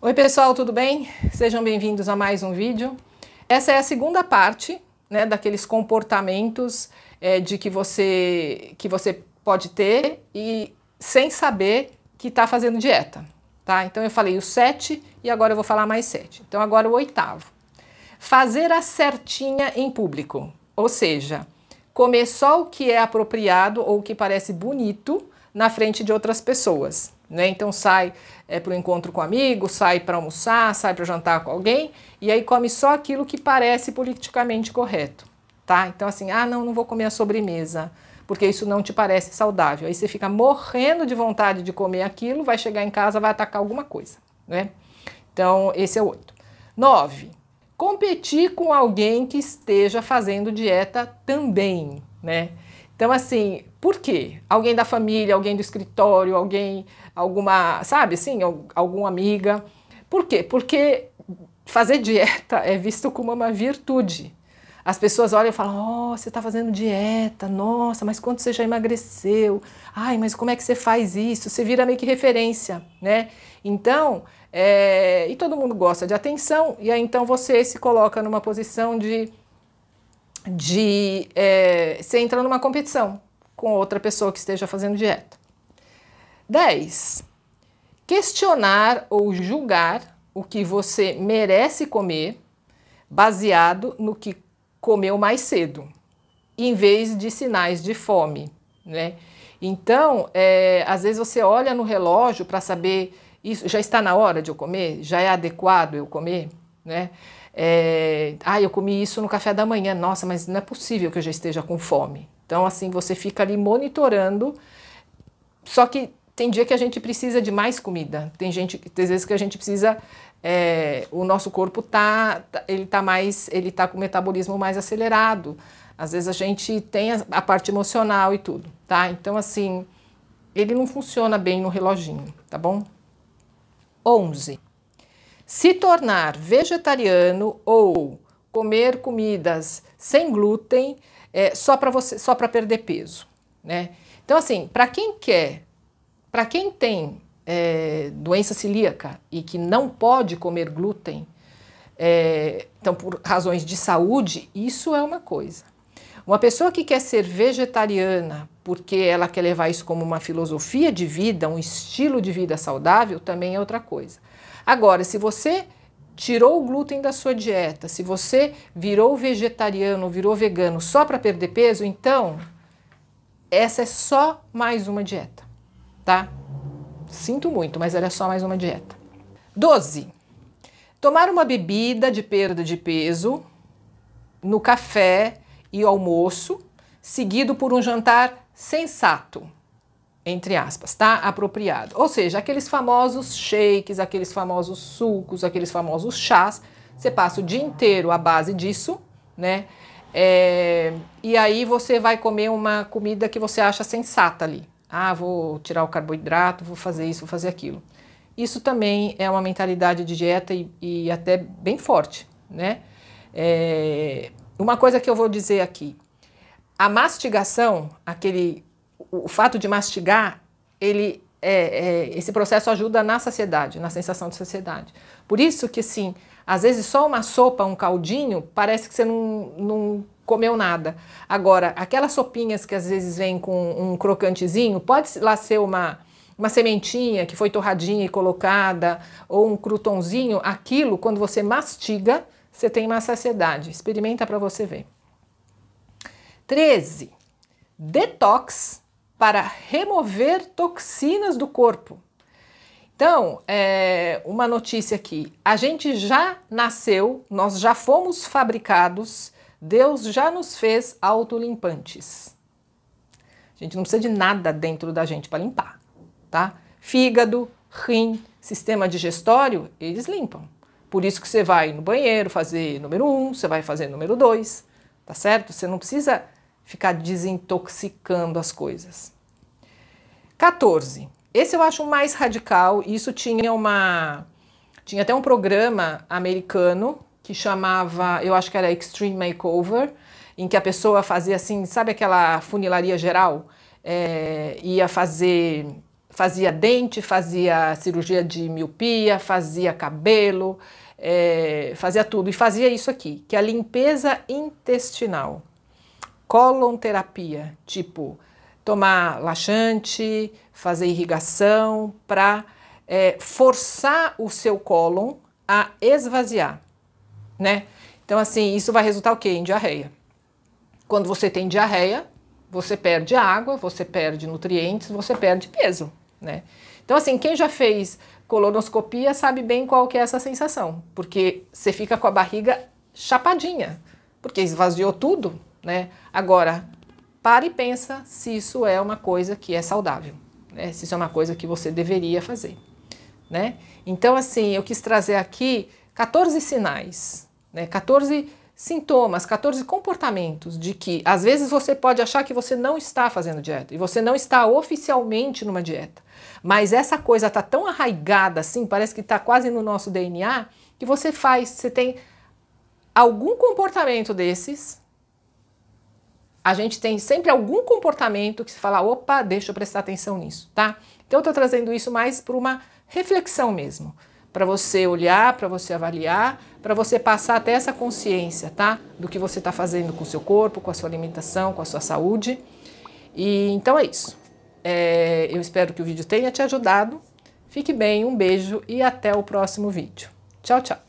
Oi pessoal, tudo bem? Sejam bem-vindos a mais um vídeo. Essa é a segunda parte né, daqueles comportamentos é, de que você, que você pode ter e sem saber que está fazendo dieta. Tá? Então eu falei o 7 e agora eu vou falar mais 7. Então agora o oitavo. Fazer a certinha em público, ou seja, comer só o que é apropriado ou o que parece bonito na frente de outras pessoas. Né? Então sai é, para o encontro com amigos, sai para almoçar, sai para jantar com alguém e aí come só aquilo que parece politicamente correto, tá? Então assim, ah não, não vou comer a sobremesa porque isso não te parece saudável. Aí você fica morrendo de vontade de comer aquilo, vai chegar em casa, vai atacar alguma coisa, né? Então esse é o oito. Nove, competir com alguém que esteja fazendo dieta também, né? Então, assim, por quê? Alguém da família, alguém do escritório, alguém, alguma, sabe, assim, alguma amiga. Por quê? Porque fazer dieta é visto como uma virtude. As pessoas olham e falam: Ó, oh, você está fazendo dieta, nossa, mas quanto você já emagreceu? Ai, mas como é que você faz isso? Você vira meio que referência, né? Então, é... e todo mundo gosta de atenção, e aí então você se coloca numa posição de de é, você entrar numa competição com outra pessoa que esteja fazendo dieta. 10. Questionar ou julgar o que você merece comer baseado no que comeu mais cedo, em vez de sinais de fome, né? Então, é, às vezes você olha no relógio para saber isso já está na hora de eu comer, já é adequado eu comer, né? É, ah, eu comi isso no café da manhã. Nossa, mas não é possível que eu já esteja com fome. Então, assim, você fica ali monitorando. Só que tem dia que a gente precisa de mais comida. Tem gente, tem vezes que a gente precisa, é, o nosso corpo tá, tá ele tá mais, ele tá com o metabolismo mais acelerado. Às vezes a gente tem a, a parte emocional e tudo, tá? Então assim, ele não funciona bem no reloginho, tá bom? 11. Se tornar vegetariano ou comer comidas sem glúten é, só para você, só para perder peso, né? Então assim, para quem quer, para quem tem é, doença celíaca e que não pode comer glúten, é, então por razões de saúde, isso é uma coisa. Uma pessoa que quer ser vegetariana porque ela quer levar isso como uma filosofia de vida, um estilo de vida saudável, também é outra coisa. Agora, se você tirou o glúten da sua dieta, se você virou vegetariano, virou vegano só para perder peso, então essa é só mais uma dieta, tá? Sinto muito, mas ela é só mais uma dieta. 12. Tomar uma bebida de perda de peso no café e almoço, seguido por um jantar sensato, entre aspas, tá? Apropriado. Ou seja, aqueles famosos shakes, aqueles famosos sucos, aqueles famosos chás, você passa o dia inteiro à base disso, né? É, e aí você vai comer uma comida que você acha sensata ali. Ah, vou tirar o carboidrato, vou fazer isso, vou fazer aquilo. Isso também é uma mentalidade de dieta e, e até bem forte, né? É, uma coisa que eu vou dizer aqui. A mastigação, aquele, o fato de mastigar, ele é, é, esse processo ajuda na saciedade, na sensação de saciedade. Por isso que, sim, às vezes só uma sopa, um caldinho, parece que você não, não comeu nada. Agora, aquelas sopinhas que às vezes vêm com um crocantezinho, pode lá ser uma, uma sementinha que foi torradinha e colocada, ou um crutonzinho aquilo, quando você mastiga, você tem uma saciedade. Experimenta para você ver. 13. Detox para remover toxinas do corpo. Então, é, uma notícia aqui. A gente já nasceu, nós já fomos fabricados, Deus já nos fez autolimpantes. A gente não precisa de nada dentro da gente para limpar, tá? Fígado, rim, sistema digestório, eles limpam. Por isso que você vai no banheiro fazer número um, você vai fazer número dois, tá certo? Você não precisa ficar desintoxicando as coisas. 14. Esse eu acho mais radical. Isso tinha uma. Tinha até um programa americano que chamava, eu acho que era Extreme Makeover, em que a pessoa fazia assim, sabe aquela funilaria geral? É, ia fazer fazia dente, fazia cirurgia de miopia, fazia cabelo, é, fazia tudo. E fazia isso aqui, que é a limpeza intestinal. Colonterapia, tipo tomar laxante, fazer irrigação, para é, forçar o seu cólon a esvaziar, né? Então, assim, isso vai resultar o quê? Em diarreia. Quando você tem diarreia, você perde água, você perde nutrientes, você perde peso né? Então, assim, quem já fez colonoscopia sabe bem qual que é essa sensação, porque você fica com a barriga chapadinha, porque esvaziou tudo, né? Agora, para e pensa se isso é uma coisa que é saudável, né? Se isso é uma coisa que você deveria fazer, né? Então, assim, eu quis trazer aqui 14 sinais, né? 14 sintomas, 14 comportamentos de que às vezes você pode achar que você não está fazendo dieta e você não está oficialmente numa dieta, mas essa coisa está tão arraigada assim, parece que está quase no nosso DNA, que você faz, você tem algum comportamento desses. A gente tem sempre algum comportamento que se fala, opa, deixa eu prestar atenção nisso, tá? Então eu estou trazendo isso mais para uma reflexão mesmo para você olhar, para você avaliar, para você passar até essa consciência, tá? Do que você está fazendo com o seu corpo, com a sua alimentação, com a sua saúde. E então é isso. É, eu espero que o vídeo tenha te ajudado. Fique bem, um beijo e até o próximo vídeo. Tchau, tchau!